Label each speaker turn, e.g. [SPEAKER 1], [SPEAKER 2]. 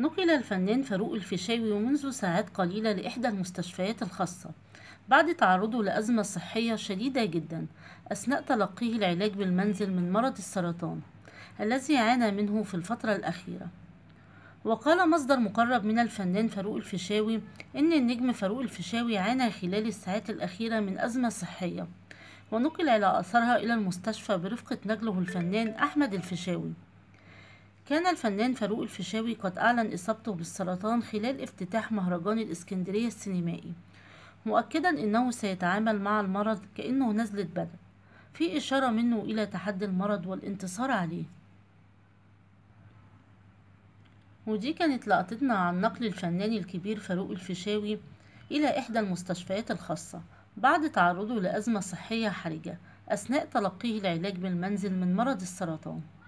[SPEAKER 1] نقل الفنان فاروق الفيشاوي منذ ساعات قليلة لإحدى المستشفيات الخاصة بعد تعرضه لأزمة صحية شديدة جدا أثناء تلقيه العلاج بالمنزل من مرض السرطان الذي عانى منه في الفترة الأخيرة وقال مصدر مقرب من الفنان فاروق الفيشاوي إن النجم فاروق الفيشاوي عانى خلال الساعات الأخيرة من أزمة صحية ونقل على أثرها إلى المستشفى برفقة نجله الفنان أحمد الفيشاوي كان الفنان فاروق الفيشاوي قد أعلن إصابته بالسرطان خلال افتتاح مهرجان الإسكندرية السينمائي مؤكدا أنه سيتعامل مع المرض كأنه نزلة بدء في إشارة منه إلى تحدي المرض والانتصار عليه ودي كانت لقطتنا عن نقل الفنان الكبير فاروق الفيشاوي إلى إحدى المستشفيات الخاصة بعد تعرضه لأزمة صحية حرجة أثناء تلقيه العلاج بالمنزل من مرض السرطان